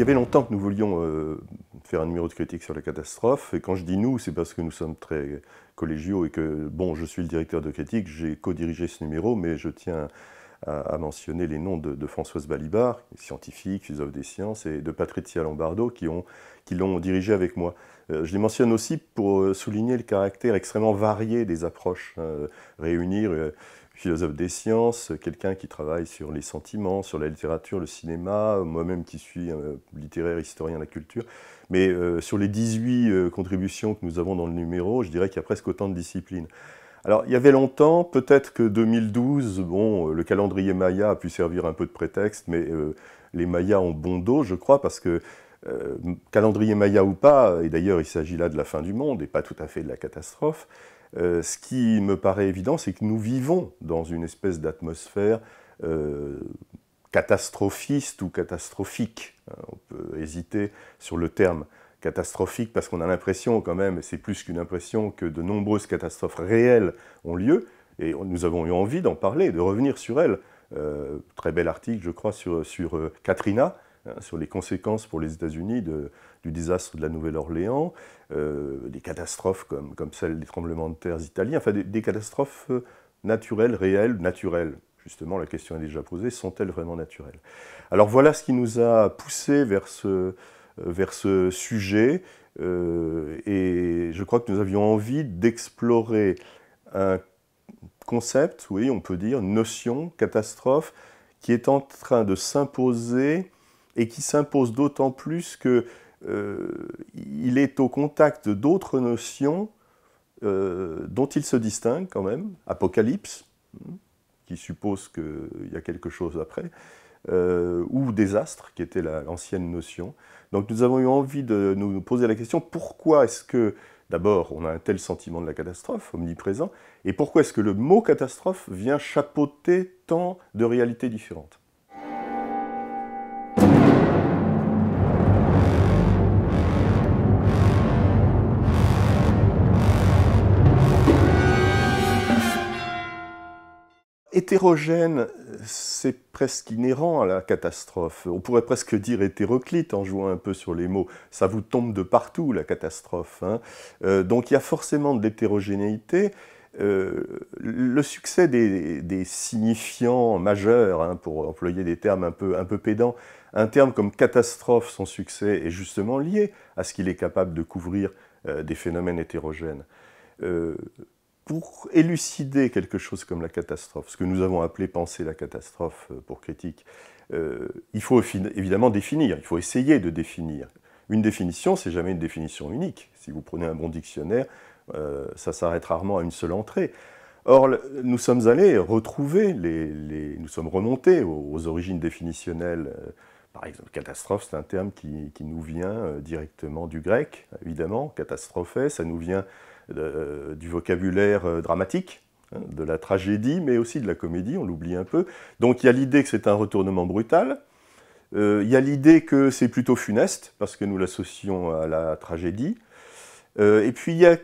Il y avait longtemps que nous voulions euh, faire un numéro de critique sur la catastrophe. Et quand je dis nous, c'est parce que nous sommes très collégiaux et que, bon, je suis le directeur de critique, j'ai co-dirigé ce numéro, mais je tiens à, mentionner les noms de, Françoise Balibar, scientifique, philosophe des sciences, et de Patricia Lombardo, qui, l'ont dirigé avec moi. Euh, je les mentionne aussi pour euh, souligner le caractère extrêmement varié des approches, réunies philosophe des sciences, quelqu'un qui travaille sur les sentiments, sur la littérature, le cinéma, euh, moi-même qui suis euh, littéraire, historien de la culture. Mais euh, sur les 18 contributions que nous avons dans le numéro, je dirais qu'il y a presque autant de disciplines. Alors, il y avait longtemps, peut-être que 2012, bon, le calendrier Maya a pu servir un peu de prétexte, mais les Mayas ont bon dos, je crois, parce que calendrier Maya ou pas, et d'ailleurs il s'agit là de la fin du monde et pas tout à fait de la catastrophe, euh, ce qui me paraît évident, c'est que nous vivons dans une espèce d'atmosphère euh, catastrophiste ou catastrophique. Euh, on peut hésiter sur le terme catastrophique parce qu'on a l'impression quand même, et c'est plus qu'une impression, que de nombreuses catastrophes réelles ont lieu, et nous avons eu envie d'en parler, de revenir sur elles. très bel article, je crois, sur Katrina, Hein, sur les conséquences pour les États-Unis du désastre de la Nouvelle-Orléans, euh, des catastrophes comme, comme celle des tremblements de terre italiens, enfin des, catastrophes euh, naturelles, réelles, naturelles. Justement, la question est déjà posée, sont-elles vraiment naturelles Alors voilà ce qui nous a poussé vers ce, euh, vers ce sujet, et je crois que nous avions envie d'explorer un concept, oui, on peut dire, notion, catastrophe, qui est en train de s'imposer et qui s'impose d'autant plus que euh, il est au contact d'autres notions euh, dont il se distingue quand même, apocalypse, hmm, qui suppose qu'il y a quelque chose après, euh, ou désastre, qui était l'ancienne notion. Donc nous avons eu envie de nous poser la question, pourquoi est-ce que, d'abord, on a un tel sentiment de la catastrophe, omniprésent, et pourquoi est-ce que le mot catastrophe vient chapeauter tant de réalités différentes hétérogène, c'est presque inhérent à la catastrophe. On pourrait presque dire hétéroclite en jouant un peu sur les mots. Ça vous tombe de partout, la catastrophe. Hein. Euh, donc il y a forcément de l'hétérogénéité. Euh, le succès des, signifiants majeurs, hein, pour employer des termes un peu, un peu pédants, un terme comme catastrophe, son succès est justement lié à ce qu'il est capable de couvrir euh, des phénomènes hétérogènes pour élucider quelque chose comme la catastrophe, ce que nous avons appelé penser la catastrophe euh, pour critique, euh, il faut évidemment définir, il faut essayer de définir. Une définition, c'est jamais une définition unique. Si vous prenez un bon dictionnaire, euh, ça s'arrête rarement à une seule entrée. Or, nous sommes allés retrouver, les, nous sommes remontés aux, origines définitionnelles. Par exemple, catastrophe, c'est un terme qui, nous vient directement du grec, évidemment. Catastrophe, ça nous vient euh, du vocabulaire euh, dramatique, hein, de la tragédie, mais aussi de la comédie, on l'oublie un peu. Donc il y a l'idée que c'est un retournement brutal, euh, il y a l'idée que c'est plutôt funeste, parce que nous l'associons à la tragédie, et puis il y a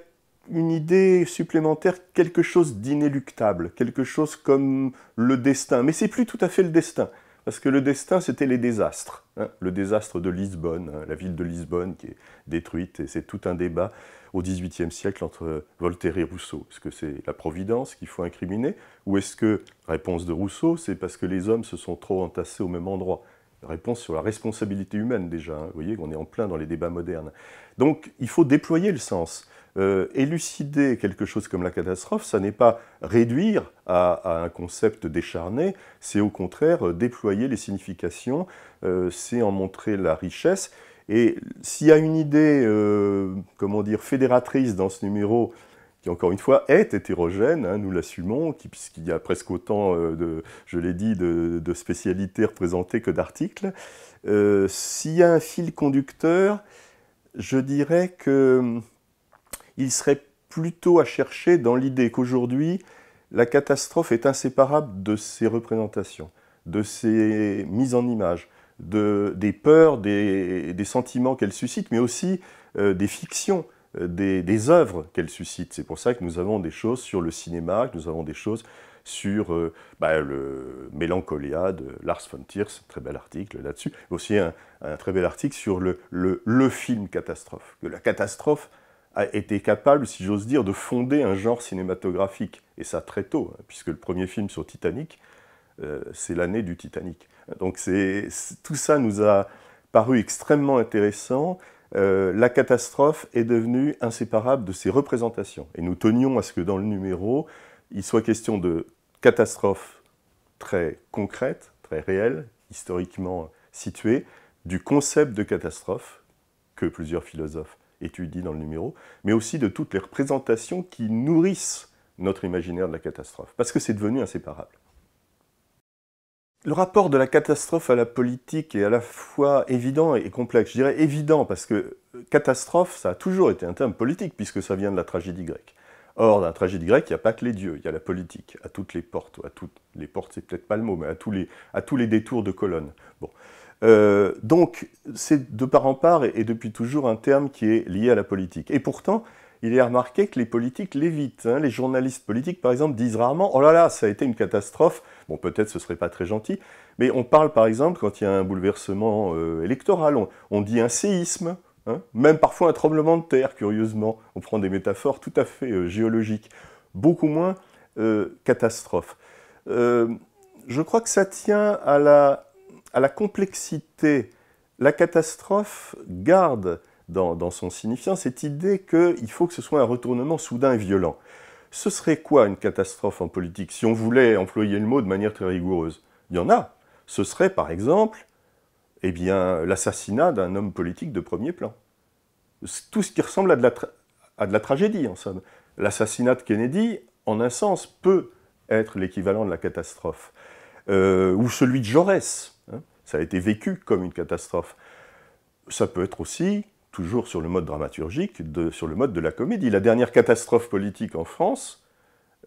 une idée supplémentaire, quelque chose d'inéluctable, quelque chose comme le destin, mais c'est plus tout à fait le destin parce que le destin, c'était les désastres. Hein. le désastre de Lisbonne, hein, la ville de Lisbonne qui est détruite, et c'est tout un débat au XVIIIe siècle entre Voltaire et Rousseau Est-ce que c'est la providence qu'il faut incriminer Ou est-ce que, réponse de Rousseau, c'est parce que les hommes se sont trop entassés au même endroit Réponse sur la responsabilité humaine déjà, hein. vous voyez qu'on est en plein dans les débats modernes. Donc il faut déployer le sens. Euh, élucider quelque chose comme la catastrophe, ça n'est pas réduire à, un concept décharné, c'est au contraire euh, déployer les significations, euh, c'est en montrer la richesse. Et s'il y a une idée, euh, comment dire, fédératrice dans ce numéro, qui encore une fois est hétérogène, hein, nous l'assumons, puisqu'il y a presque autant, euh, de, je l'ai dit, de, spécialités représentées que d'articles. Euh, s'il y a un fil conducteur, je dirais que mm, il serait plutôt à chercher dans l'idée qu'aujourd'hui, la catastrophe est inséparable de ses représentations, de ses mises en image des peurs, des, sentiments qu'elle suscite, mais aussi euh, des fictions, euh, des, œuvres qu'elle suscite. C'est pour ça que nous avons des choses sur le cinéma, que nous avons des choses sur euh, bah, le Mélancolia de Lars von un très bel article là-dessus, aussi un, très bel article sur le, le, film catastrophe, que la catastrophe a été capable, si j'ose dire, de fonder un genre cinématographique, et ça très tôt, hein, puisque le premier film sur Titanic, c'est l'année du Titanic. Donc tout ça nous a paru extrêmement intéressant. Euh, la catastrophe est devenue inséparable de ses représentations. Et nous tenions à ce que dans le numéro, il soit question de catastrophes très concrètes, très réelles, historiquement situées, du concept de catastrophe que plusieurs philosophes étudient dans le numéro, mais aussi de toutes les représentations qui nourrissent notre imaginaire de la catastrophe, parce que c'est devenu inséparable. Le rapport de la catastrophe à la politique est à la fois évident et complexe. Je dirais évident parce que euh, catastrophe, ça a toujours été un terme politique puisque ça vient de la tragédie grecque. Or, dans la tragédie grecque, il n'y a pas que les dieux, il y a la politique, à toutes les portes, à toutes les portes, c'est peut-être pas le mot, mais à tous les, à tous les détours de colonnes. Bon. Euh, donc, c'est de part en part et depuis toujours un terme qui est lié à la politique. Et pourtant, il est remarqué que les politiques l'évitent. Hein, les journalistes politiques, par exemple, disent rarement Oh là là, ça a été une catastrophe. Bon, peut-être ce serait pas très gentil, mais on parle, par exemple, quand il y a un bouleversement euh, électoral, on, dit un séisme, hein, même parfois un tremblement de terre, curieusement. On prend des métaphores tout à fait euh, géologiques, beaucoup moins euh, catastrophe. je crois que ça tient à la complexité. La catastrophe garde dans, son signifiant, cette idée qu'il faut que ce soit un retournement soudain et violent. Ce serait quoi une catastrophe en politique si on voulait employer le mot de manière très rigoureuse Il y en a. Ce serait par exemple eh bien, l'assassinat d'un homme politique de premier plan. Tout ce qui ressemble à de la, tragédie, en somme. L'assassinat de Kennedy, en un sens, peut être l'équivalent de la catastrophe. Euh, ou celui de Jaurès, hein. ça a été vécu comme une catastrophe. Ça peut être aussi toujours sur le mode dramaturgique, sur le mode de la comédie. La dernière catastrophe politique en France,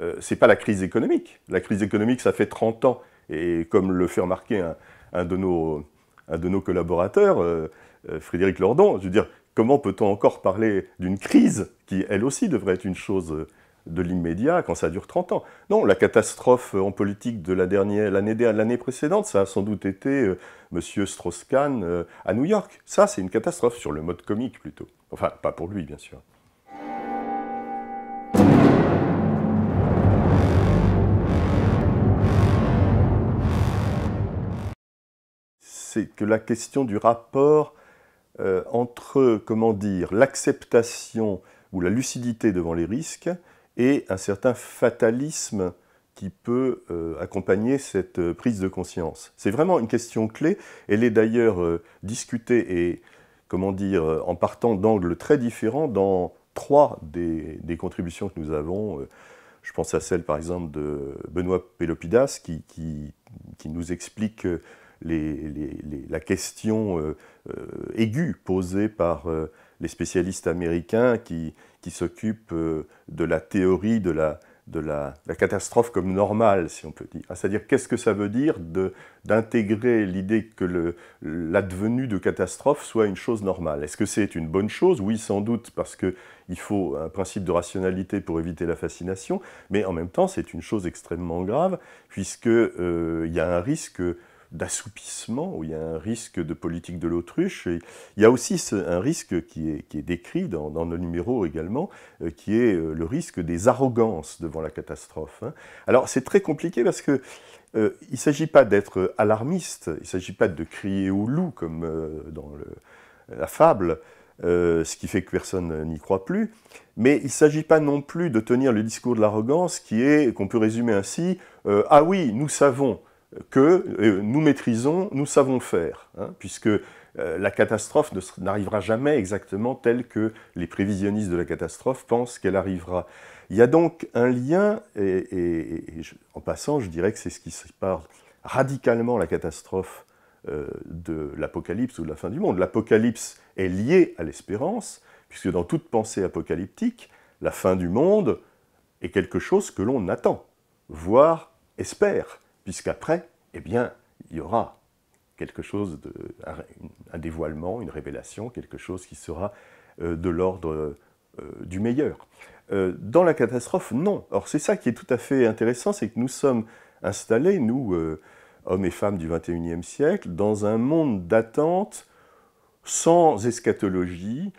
euh, ce n'est pas la crise économique. La crise économique, ça fait 30 ans, et comme le fait remarquer un, de, nos, collaborateurs, euh, euh, Frédéric Lordon, je veux dire, comment peut-on encore parler d'une crise qui, elle aussi, devrait être une chose de l'immédiat quand ça dure 30 ans. Non, la catastrophe euh, en politique de l'année l'année précédente, ça a sans doute été euh, Monsieur Strauss-Kahn euh, à New York. Ça, c'est une catastrophe sur le mode comique plutôt. Enfin, pas pour lui, bien sûr. C'est que la question du rapport entre, comment dire, l'acceptation ou la lucidité devant les risques et un certain fatalisme qui peut euh, accompagner cette euh, prise de conscience. C'est vraiment une question clé. Elle est d'ailleurs euh, discutée et, comment dire, en partant d'angles très différents dans trois des, contributions que nous avons. Je pense à celle, par exemple, de Benoît Pélopidas, qui, qui, nous explique les, la question aiguë posée par les spécialistes américains qui, qui s'occupe euh, de la théorie de la, de la, catastrophe comme normale, si on peut dire. Ah, c'est-à-dire, qu'est-ce que ça veut dire d'intégrer l'idée que l'advenu de catastrophe soit une chose normale Est-ce que c'est une bonne chose Oui, sans doute, parce qu'il faut un principe de rationalité pour éviter la fascination, mais en même temps, c'est une chose extrêmement grave, puisqu'il euh, y a un risque d'assoupissement, où il y a un risque de politique de l'autruche. Il y a aussi un risque qui est, qui est décrit dans, nos numéros également, euh, qui est euh, le risque des arrogances devant la catastrophe. Hein. Alors c'est très compliqué parce que euh, il ne s'agit pas d'être alarmiste, il ne s'agit pas de crier au loup comme dans la fable, ce qui fait que personne n'y croit plus. Mais il ne s'agit pas non plus de tenir le discours de l'arrogance qui est, qu'on peut résumer ainsi, ah oui, nous savons, que euh, nous maîtrisons, nous savons faire, hein, puisque euh, la catastrophe n'arrivera jamais exactement telle que les prévisionnistes de la catastrophe pensent qu'elle arrivera. Il y a donc un lien, et, en passant, je dirais que c'est ce qui sépare radicalement la catastrophe euh, de l'apocalypse ou de la fin du monde. L'apocalypse est liée à l'espérance, puisque dans toute pensée apocalyptique, la fin du monde est quelque chose que l'on attend, voire espère puisqu'après, eh bien, il y aura quelque chose, de, un, dévoilement, une révélation, quelque chose qui sera euh, de l'ordre euh, du meilleur. Euh, dans la catastrophe, non. Or, c'est ça qui est tout à fait intéressant, c'est que nous sommes installés, nous, hommes et femmes du XXIe siècle, dans un monde d'attente sans eschatologie,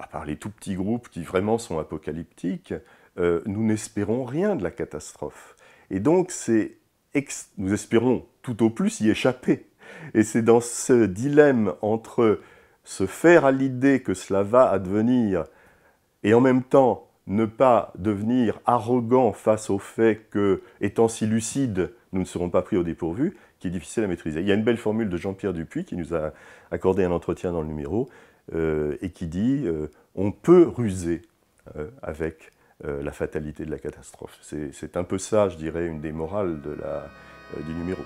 à part les tout petits groupes qui vraiment sont apocalyptiques, nous n'espérons rien de la catastrophe. Et donc, c'est nous espérons tout au plus y échapper. Et c'est dans ce dilemme entre se faire à l'idée que cela va advenir et en même temps ne pas devenir arrogant face au fait que, étant si lucide, nous ne serons pas pris au dépourvu, qui est difficile à maîtriser. Il y a une belle formule de Jean-Pierre Dupuis qui nous a accordé un entretien dans le numéro euh, et qui dit euh, on peut ruser euh, avec euh, la fatalité de la catastrophe. C'est un peu ça, je dirais, une des morales de la, euh, du numéro.